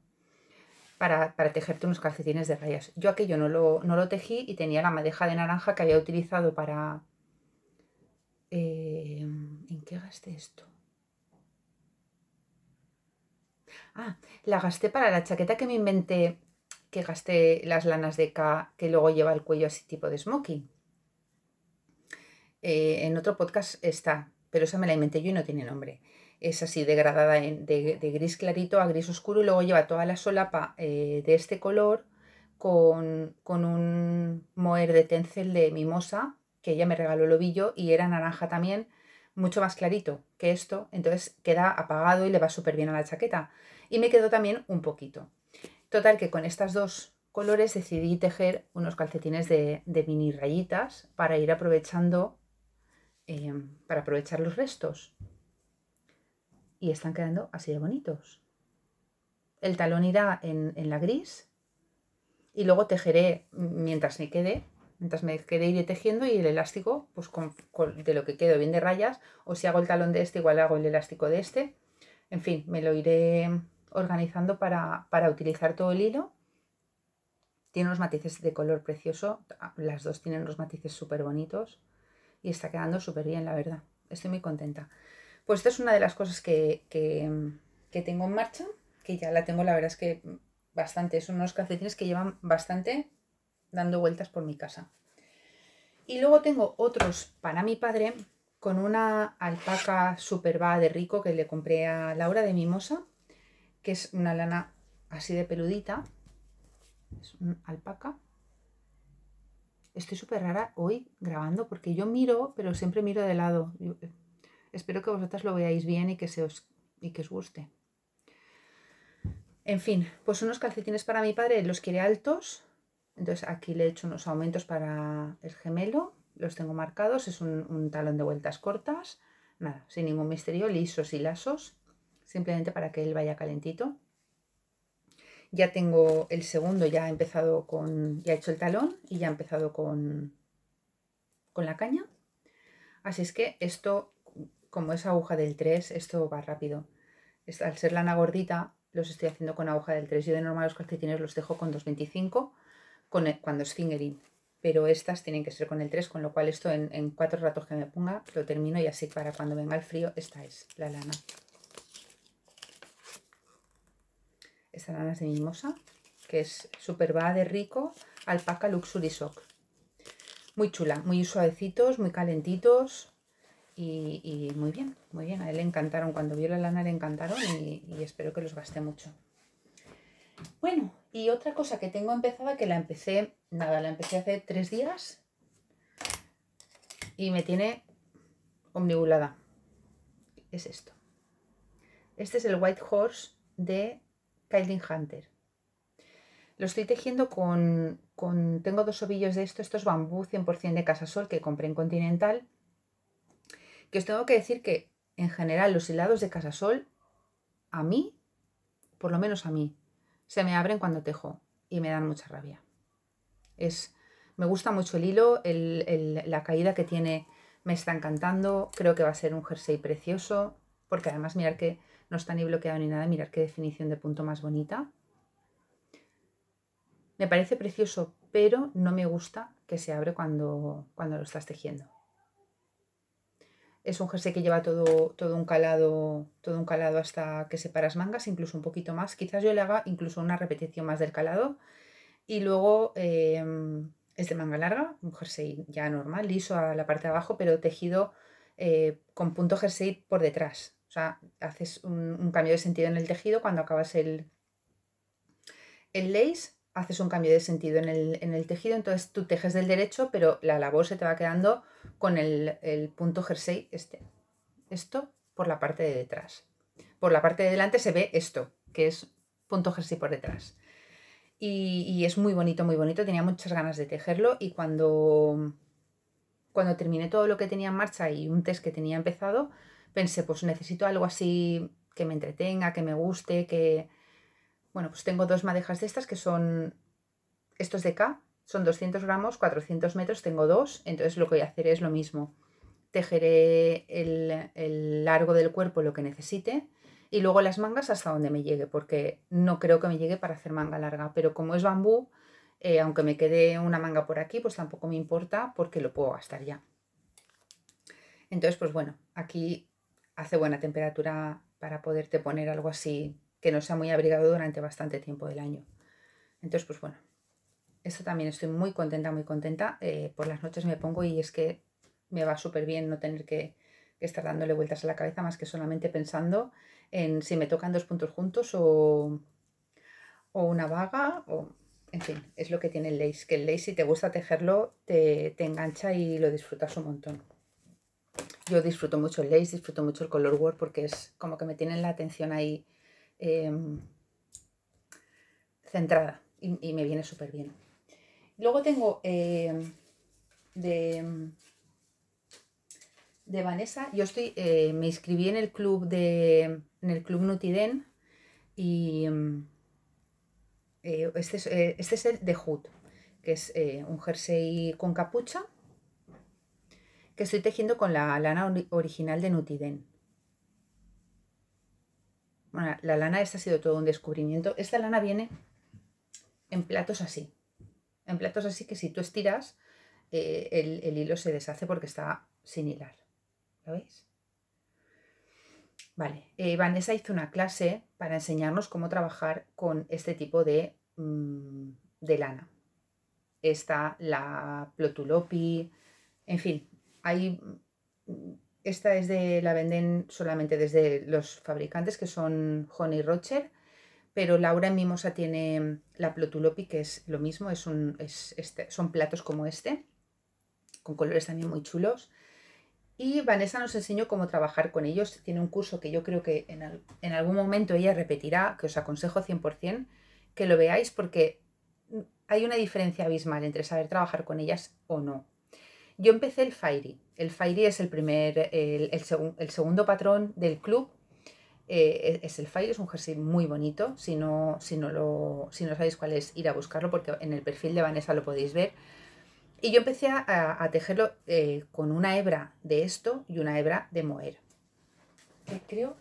Para, tejerte unos calcetines de rayas. Yo aquello no lo, no lo tejí y tenía la madeja de naranja que había utilizado para... Eh, ¿En qué gasté esto? Ah, la gasté para la chaqueta que me inventé, que gasté las lanas de K, que luego lleva el cuello así tipo de smoky eh, en otro podcast está, pero esa me la inventé yo y no tiene nombre es así degradada de, gris clarito a gris oscuro y luego lleva toda la solapa eh, de este color con, con, un moer de tencel de mimosa que ella me regaló el ovillo y era naranja también, mucho más clarito que esto, entonces queda apagado y le va súper bien a la chaqueta. Y me quedó también un poquito. Total que con estas dos colores decidí tejer unos calcetines de, mini rayitas para ir aprovechando, eh, para aprovechar los restos y están quedando así de bonitos. El talón irá en, la gris y luego tejeré mientras me quede, mientras me quede iré tejiendo y el elástico, pues con, de lo que quedo bien de rayas, o si hago el talón de este, igual hago el elástico de este. En fin, me lo iré organizando para, para utilizar todo el hilo. Tiene unos matices de color precioso, las dos tienen unos matices súper bonitos y está quedando súper bien, la verdad. Estoy muy contenta. Pues esta es una de las cosas que, tengo en marcha, que ya la tengo, la verdad es que bastante. Son unos calcetines que llevan bastante dando vueltas por mi casa. Y luego tengo otros para mi padre con una alpaca va de rico que le compré a Laura de Mimosa, que es una lana así de peludita. Es una alpaca. Estoy súper rara hoy grabando porque yo miro, pero siempre miro de lado. Eh, Espero que vosotras lo veáis bien y que, se os, y que os guste. En fin, pues unos calcetines para mi padre, los quiere altos. Entonces aquí le he hecho unos aumentos para el gemelo, los tengo marcados, es un, talón de vueltas cortas, nada, sin ningún misterio, lisos y lasos, simplemente para que él vaya calentito. Ya tengo el segundo, ya he empezado con, ya he hecho el talón y ya he empezado con, con la caña. Así es que esto como es aguja del 3, esto va rápido. Al ser lana gordita, los estoy haciendo con aguja del 3. Yo de normal los calcetines los dejo con 2.25 con e, cuando es fingering, pero estas tienen que ser con el 3, con lo cual esto en, cuatro ratos que me ponga lo termino y así para cuando venga el frío, esta es la lana. Esta lana es de mimosa, que es va de Rico, alpaca Luxury Sock. Muy chula, muy suavecitos, muy calentitos, y, muy bien, muy bien. A él le encantaron. Cuando vio la lana le encantaron y, espero que los gaste mucho. Bueno, y otra cosa que tengo empezada, que la empecé, nada, la empecé hace tres días y me tiene omnibulada. Es esto. Este es el White Horse de Kylie Hunter. Lo estoy tejiendo con, con, tengo dos ovillos de esto, esto es bambú 100% de Casasol que compré en Continental que os tengo que decir que en general los hilados de Casasol, a mí, por lo menos a mí, se me abren cuando tejo y me dan mucha rabia. Es, me gusta mucho el hilo, el, la caída que tiene me está encantando, creo que va a ser un jersey precioso, porque además mirar que no está ni bloqueado ni nada, mirar qué definición de punto más bonita. Me parece precioso, pero no me gusta que se abre cuando, cuando lo estás tejiendo. Es un jersey que lleva todo, todo, un calado, todo un calado hasta que separas mangas, incluso un poquito más. Quizás yo le haga incluso una repetición más del calado. Y luego em, es de manga larga, un jersey ya normal, liso a la parte de abajo, pero tejido eh, con punto jersey por detrás. O sea, haces un, un, cambio de sentido en el tejido cuando acabas el, el lace haces un cambio de sentido en el, en tejido, entonces tú tejes del derecho, pero la labor se te va quedando con el, punto jersey este. Esto por la parte de detrás. Por la parte de delante se ve esto, que es punto jersey por detrás. Y, es muy bonito, muy bonito. Tenía muchas ganas de tejerlo y cuando, cuando terminé todo lo que tenía en marcha y un test que tenía empezado, pensé, pues necesito algo así que me entretenga, que me guste, que, bueno, pues tengo dos madejas de estas que son, estos de acá, son 200 gramos, 400 metros, tengo dos, entonces lo que voy a hacer es lo mismo. Tejeré el, largo del cuerpo lo que necesite y luego las mangas hasta donde me llegue, porque no creo que me llegue para hacer manga larga, pero como es bambú, eh, aunque me quede una manga por aquí, pues tampoco me importa porque lo puedo gastar ya. Entonces, pues bueno, aquí hace buena temperatura para poderte poner algo así que no sea muy abrigado durante bastante tiempo del año. Entonces, pues bueno, esto también estoy muy contenta, muy contenta. Eh, por las noches me pongo y es que me va súper bien no tener que, estar dándole vueltas a la cabeza más que solamente pensando en si me tocan dos puntos juntos o, una vaga o... En fin, es lo que tiene el lace, que el lace si te gusta tejerlo te, te engancha y lo disfrutas un montón. Yo disfruto mucho el lace, disfruto mucho el color work porque es como que me tienen la atención ahí Em, centrada y, me viene súper bien. Luego tengo em, de, Vanessa, yo estoy, eh, me inscribí en el club de el club Nutiden y em, eh, este, es, eh, este es el de Hood, que es un jersey con capucha que estoy tejiendo con la lana original de Nutiden. Bueno, la lana esta ha sido todo un descubrimiento. Esta lana viene en platos así. En platos así que si tú estiras, eh, el, hilo se deshace porque está sin hilar. ¿Lo veis? Vale, eh, Vanessa hizo una clase para enseñarnos cómo trabajar con este tipo de, mm, de lana. Está la plotulopi, en fin, hay mm, esta es de, la venden solamente desde los fabricantes que son Honey Rocher, pero Laura en Mimosa tiene la Plotulopi, que es lo mismo, es un, es este, son platos como este, con colores también muy chulos. Y Vanessa nos enseñó cómo trabajar con ellos. Tiene un curso que yo creo que en, en algún momento ella repetirá, que os aconsejo 100% que lo veáis porque hay una diferencia abismal entre saber trabajar con ellas o no. Yo empecé el Fairy. El Fairy es el primer, el, segundo patrón del club. Eh, es el Fairy, es un jersey muy bonito. Si no, si no lo, si no sabéis cuál es, ir a buscarlo porque en el perfil de Vanessa lo podéis ver. Y yo empecé a, tejerlo eh, con una hebra de esto y una hebra de moer. creo,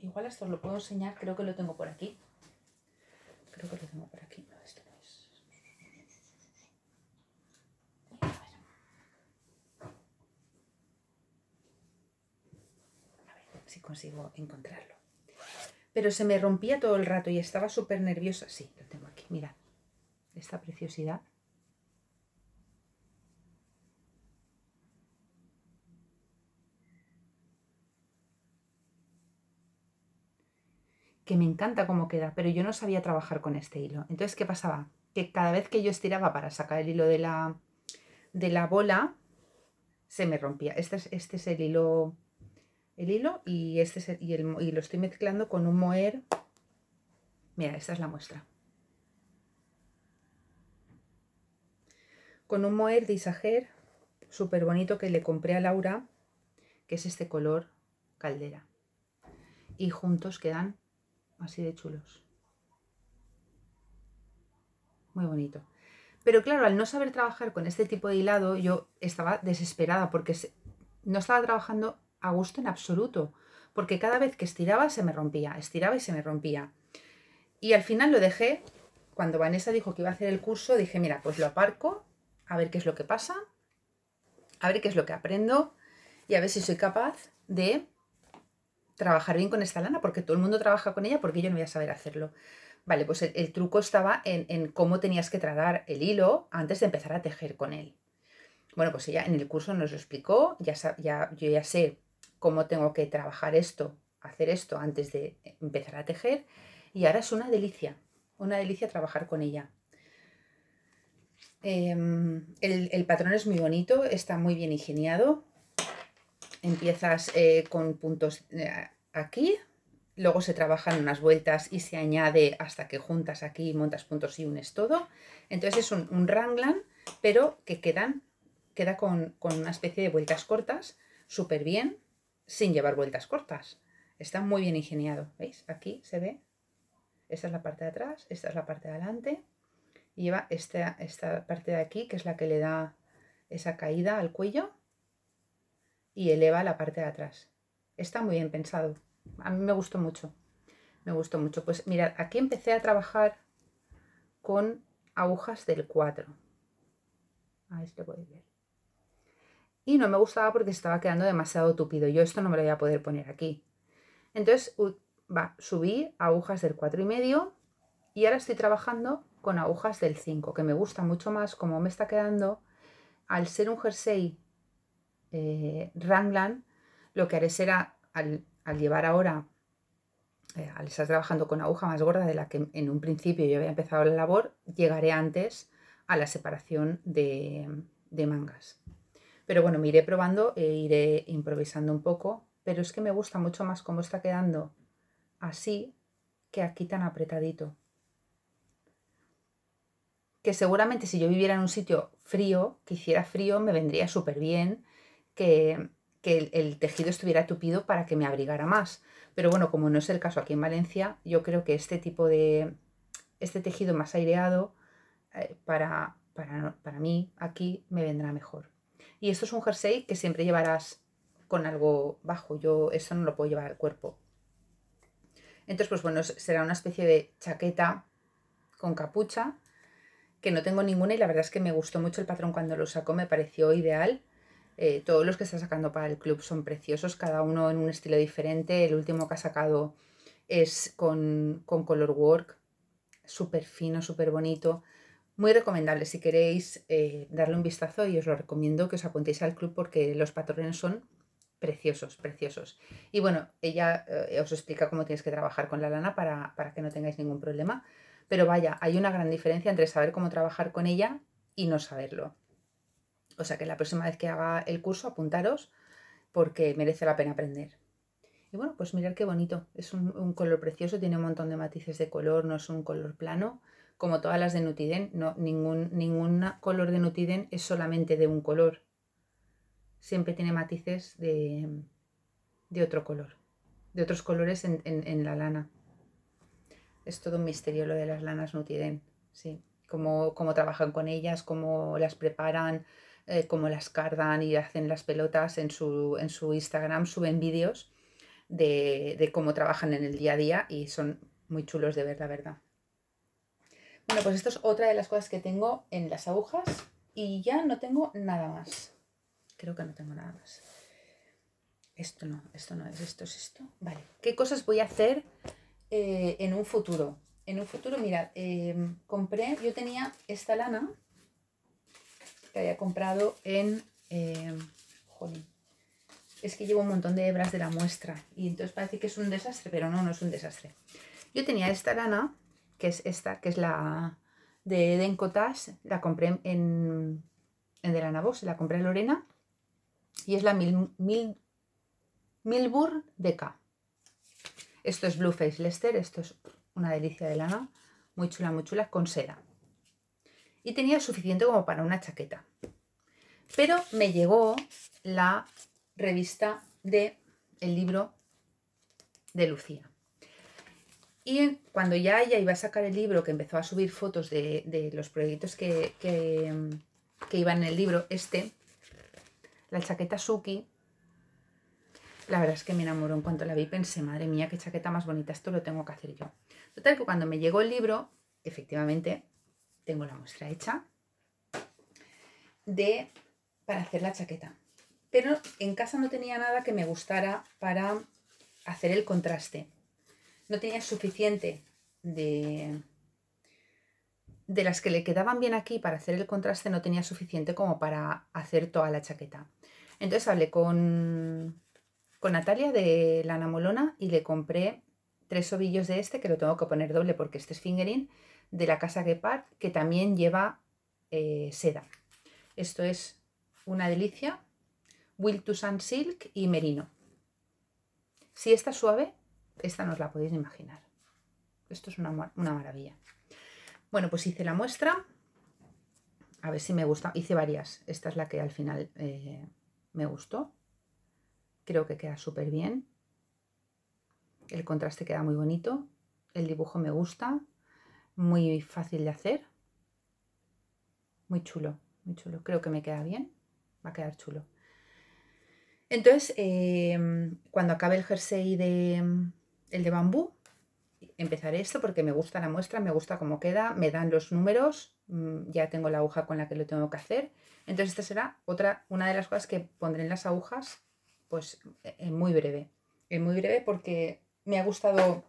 igual esto os lo puedo enseñar, creo que lo tengo por aquí. Creo que lo tengo por aquí. consigo encontrarlo. Pero se me rompía todo el rato y estaba súper nerviosa. Sí, lo tengo aquí, Mira Esta preciosidad. que me encanta cómo queda, pero yo no sabía trabajar con este hilo. Entonces, ¿qué pasaba? Que cada vez que yo estiraba para sacar el hilo de la, de la bola, se me rompía. Este este es el hilo el hilo y, este y, y lo estoy mezclando con un moer Mira, esta es la muestra. Con un Moer de Isager súper bonito que le compré a Laura, que es este color caldera. Y juntos quedan así de chulos. Muy bonito. Pero claro, al no saber trabajar con este tipo de hilado, yo estaba desesperada porque no estaba trabajando a gusto en absoluto, porque cada vez que estiraba se me rompía, estiraba y se me rompía. Y al final lo dejé, cuando Vanessa dijo que iba a hacer el curso, dije, mira, pues lo aparco, a ver qué es lo que pasa, a ver qué es lo que aprendo y a ver si soy capaz de trabajar bien con esta lana, porque todo el mundo trabaja con ella, porque yo no voy a saber hacerlo. Vale, pues el, truco estaba en, cómo tenías que tratar el hilo antes de empezar a tejer con él. Bueno, pues ella en el curso nos lo explicó, ya, ya, yo ya sé cómo tengo que trabajar esto, hacer esto antes de empezar a tejer. Y ahora es una delicia, una delicia trabajar con ella. Em, el, patrón es muy bonito, está muy bien ingeniado. Empiezas eh, con puntos eh, aquí, luego se trabajan unas vueltas y se añade hasta que juntas aquí, montas puntos y unes todo. Entonces es un, un ranglan, pero que quedan, queda con, con una especie de vueltas cortas, súper bien sin llevar vueltas cortas. Está muy bien ingeniado, ¿veis? Aquí se ve. Esta es la parte de atrás, esta es la parte de adelante. Y lleva esta, esta parte de aquí, que es la que le da esa caída al cuello. Y eleva la parte de atrás. Está muy bien pensado. A mí me gustó mucho. Me gustó mucho. Pues mirad, aquí empecé a trabajar con agujas del 4. A ver lo podéis y no me gustaba porque estaba quedando demasiado tupido. Yo esto no me lo voy a poder poner aquí. Entonces va, subí agujas del 4,5 y ahora estoy trabajando con agujas del 5, que me gusta mucho más como me está quedando. Al ser un jersey eh, Ranglan, lo que haré será, al, llevar ahora, eh, al estar trabajando con aguja más gorda de la que en un principio yo había empezado la labor, llegaré antes a la separación de mangas. Pero bueno, me iré probando e iré improvisando un poco, pero es que me gusta mucho más cómo está quedando así que aquí tan apretadito. Que seguramente si yo viviera en un sitio frío, que hiciera frío, me vendría súper bien que, que el, tejido estuviera tupido para que me abrigara más. Pero bueno, como no es el caso aquí en Valencia, yo creo que este tipo de, este tejido más aireado, eh, para, para, para mí aquí me vendrá mejor. Y esto es un jersey que siempre llevarás con algo bajo. Yo eso no lo puedo llevar al cuerpo. Entonces, pues bueno, será una especie de chaqueta con capucha, que no tengo ninguna y la verdad es que me gustó mucho el patrón cuando lo sacó, me pareció ideal. Eh, todos los que está sacando para el club son preciosos, cada uno en un estilo diferente. El último que ha sacado es con, con color work, súper fino, súper bonito. Muy recomendable, si queréis eh, darle un vistazo y os lo recomiendo que os apuntéis al club porque los patrones son preciosos, preciosos. Y bueno, ella eh, os explica cómo tienes que trabajar con la lana para, que no tengáis ningún problema. Pero vaya, hay una gran diferencia entre saber cómo trabajar con ella y no saberlo. O sea que la próxima vez que haga el curso, apuntaros porque merece la pena aprender. Y bueno, pues mirad qué bonito. Es un color precioso, tiene un montón de matices de color, no es un color plano como todas las de Nutiden. No, ningún color de Nutiden es solamente de un color. Siempre tiene matices de, otro color, de otros colores en, la lana. Es todo un misterio lo de las lanas Nutiden, sí. Cómo, cómo trabajan con ellas, cómo las preparan, eh, cómo las cardan y hacen las pelotas. En su, en su Instagram suben vídeos de, de cómo trabajan en el día a día y son muy chulos de ver, la verdad. Bueno, pues esto es otra de las cosas que tengo en las agujas y ya no tengo nada más. Creo que no tengo nada más. Esto no, esto no es, esto es esto. Vale, ¿qué cosas voy a hacer eh, en un futuro? En un futuro, mirad, em, compré, yo tenía esta lana que había comprado en... Em, es que llevo un montón de hebras de la muestra y entonces parece que es un desastre, pero no, no es un desastre. Yo tenía esta lana que es esta, que es la de Cotas, la compré en, en de la la compré en Lorena, y es la Mil, Mil, de Esto es Blue Face Lester, esto es una delicia de lana, muy chula, muy chula, con seda. Y tenía suficiente como para una chaqueta. Pero me llegó la revista de el libro de Lucía. Y cuando ya ella iba a sacar el libro, que empezó a subir fotos de, los proyectos mm, que, iban en el libro, este, la chaqueta Suki, la verdad es que me enamoró. En cuanto la vi pensé, madre mía, qué chaqueta más bonita, esto lo tengo que hacer yo. Total que cuando me llegó el libro, efectivamente, tengo la muestra hecha de para hacer la chaqueta. Pero en casa no tenía nada que me gustara para hacer el contraste no tenía suficiente de, de las que le quedaban bien aquí para hacer el contraste, no tenía suficiente como para hacer toda la chaqueta. Entonces hablé con, con Natalia de Lana Molona y le compré tres ovillos de este, que lo tengo que poner doble porque este es fingering, de la casa Gepard, que también lleva eh, seda. Esto es una delicia. Will to Silk y Merino. Si está suave, esta no os la podéis imaginar. Esto es una, maravilla. Bueno, pues hice la muestra. A ver si me gusta. Hice varias. Esta es la que al final eh, me gustó. Creo que queda súper bien. El contraste queda muy bonito. El dibujo me gusta. Muy fácil de hacer. Muy chulo, muy chulo. Creo que me queda bien. Va a quedar chulo. Entonces, eh, cuando acabe el jersey de, el de bambú. Empezaré esto porque me gusta la muestra, me gusta cómo queda, me dan los números, mm, ya tengo la aguja con la que lo tengo que hacer. Entonces esta será otra, una de las cosas que pondré en las agujas, pues en muy breve. En muy breve porque me ha gustado,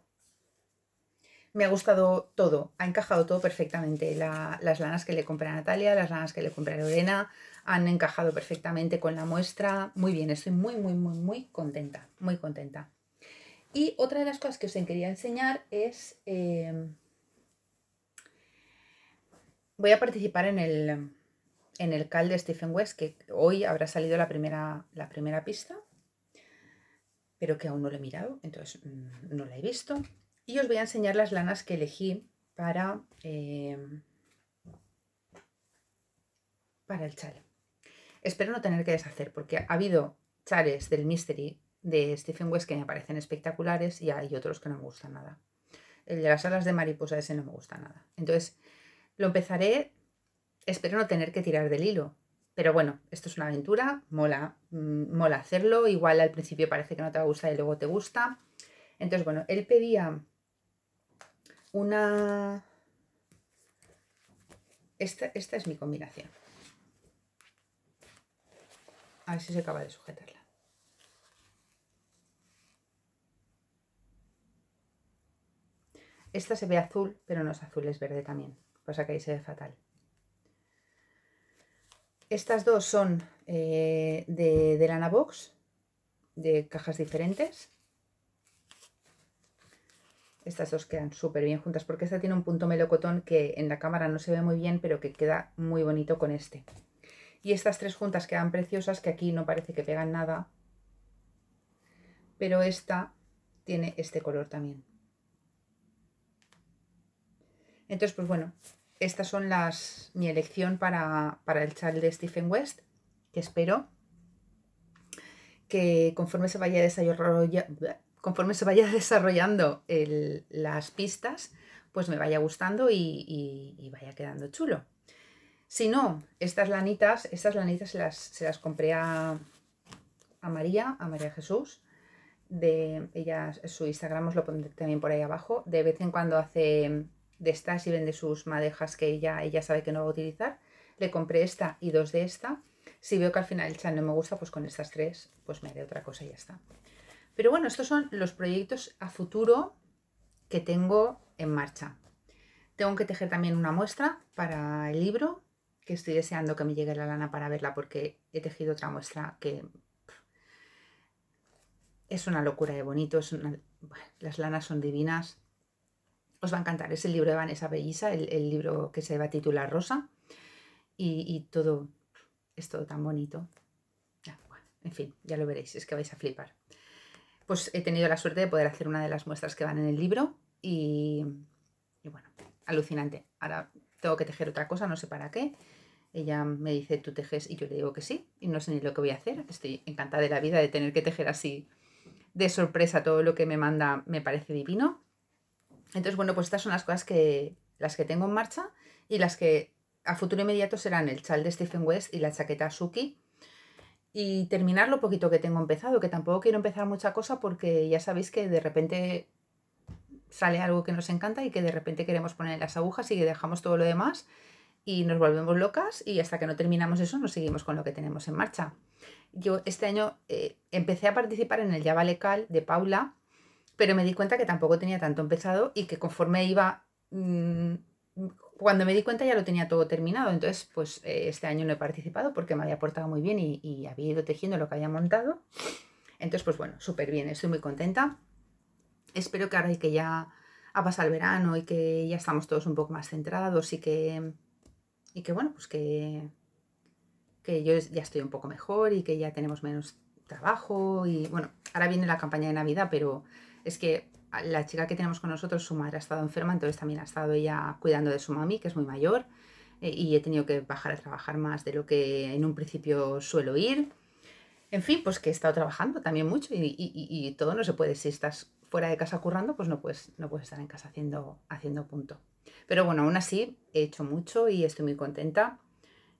me ha gustado todo, ha encajado todo perfectamente. las lanas que le compré a Natalia, las lanas que le compré a Lorena, han encajado perfectamente con la muestra. Muy bien, estoy muy, muy, muy, muy contenta, muy contenta. Y otra de las cosas que os quería enseñar es... Eh, voy a participar en el, en el cal de Stephen West, que hoy habrá salido la primera, la primera pista, pero que aún no lo he mirado, entonces mm, no la he visto. Y os voy a enseñar las lanas que elegí para, eh, para el chale. Espero no tener que deshacer, porque ha habido chales del Mystery de Stephen West que me parecen espectaculares y hay otros que no me gustan nada. El de las alas de mariposa ese no me gusta nada. Entonces, lo empezaré, espero no tener que tirar del hilo. Pero bueno, esto es una aventura, mola, mm, mola hacerlo. Igual al principio parece que no te va a gustar y luego te gusta. Entonces, bueno, él pedía una... Esta, esta es mi combinación. A ver si se acaba de sujetarla. Esta se ve azul, pero no es azul, es verde también. Pasa que ahí se ve fatal. Estas dos son eh, de, de Lana Box, de cajas diferentes. Estas dos quedan súper bien juntas porque esta tiene un punto melocotón que en la cámara no se ve muy bien, pero que queda muy bonito con este. Y estas tres juntas quedan preciosas, que aquí no parece que pegan nada. Pero esta tiene este color también. Entonces, pues bueno, estas son las mi elección para, el chal de Stephen West, que espero que conforme se vaya desarrollando, conforme se vaya [LAUGHS] desarrollando las pistas, pues me vaya gustando y, vaya quedando chulo. Si no, estas lanitas, estas lanitas se las, se las compré a, María, a María Jesús, de ella, su Instagram os lo pondré también por ahí abajo. De vez en cuando hace de estas y vende sus madejas que ella, ella sabe que no va a utilizar. Le compré esta y dos de esta. Si veo que al final el chal no me gusta, pues con estas tres, pues me haré otra cosa y ya está. Pero bueno, estos son los proyectos a futuro que tengo en marcha. Tengo que tejer también una muestra para el libro, que estoy deseando que me llegue la lana para verla porque he tejido otra muestra que es una locura de bonito. las lanas son divinas os va a encantar. Es el libro de Vanessa Bellisa, el, libro que se va a titular Rosa. Y, todo es todo tan bonito. en fin, ya lo veréis, es que vais a flipar. Pues he tenido la suerte de poder hacer una de las muestras que van en el libro y, y bueno, alucinante. Ahora tengo que tejer otra cosa, no sé para qué. Ella me dice, tú tejes y yo le digo que sí y no sé ni lo que voy a hacer. Estoy encantada de la vida de tener que tejer así de sorpresa todo lo que me manda, me parece divino. Entonces, bueno, pues estas son las cosas que las que tengo en marcha y las que a futuro inmediato serán el chal de Stephen West y la chaqueta Suki. Y terminar lo poquito que tengo empezado, que tampoco quiero empezar mucha cosa porque ya sabéis que de repente sale algo que nos encanta y que de repente queremos poner las agujas y que dejamos todo lo demás y nos volvemos locas y hasta que no terminamos eso nos seguimos con lo que tenemos en marcha. Yo este año eh, empecé a participar en el Ya de Paula, pero me di cuenta que tampoco tenía tanto empezado y que conforme iba, mm, cuando me di cuenta ya lo tenía todo terminado. Entonces, pues eh, este año no he participado porque me había portado muy bien y, había ido tejiendo lo que había montado. Entonces, pues bueno, súper bien, estoy muy contenta. Espero que ahora y que ya ha pasado el verano y que ya estamos todos un poco más centrados y que, y que bueno, pues que, que yo ya estoy un poco mejor y que ya tenemos menos trabajo y bueno, ahora viene la campaña de Navidad, pero es que la chica que tenemos con nosotros, su madre ha estado enferma, entonces también ha estado ella cuidando de su mami, que es muy mayor, eh, y he tenido que bajar a trabajar más de lo que en un principio suelo ir. En fin, pues que he estado trabajando también mucho y, todo no se puede. Si estás fuera de casa currando, pues no puedes, no puedes estar en casa haciendo, haciendo punto. Pero bueno, aún así he hecho mucho y estoy muy contenta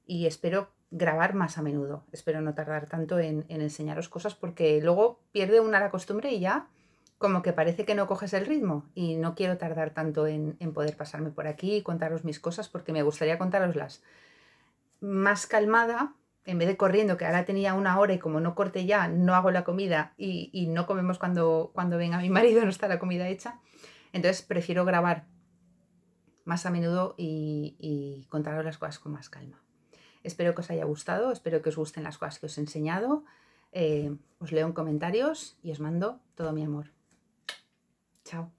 y espero grabar más a menudo. Espero no tardar tanto en, en enseñaros cosas porque luego pierde una la costumbre y ya como que parece que no coges el ritmo y no quiero tardar tanto en, poder pasarme por aquí y contaros mis cosas porque me gustaría contaroslas más calmada, en vez de corriendo, que ahora tenía una hora y como no corte ya, no hago la comida y, no comemos cuando, cuando venga mi [LAUGHS] marido, no está la comida hecha. Entonces prefiero grabar más a menudo y, contaros las cosas con más calma. Espero que os haya gustado, espero que os gusten las cosas que os he enseñado. Eh, os leo en comentarios y os mando todo mi amor. Ciao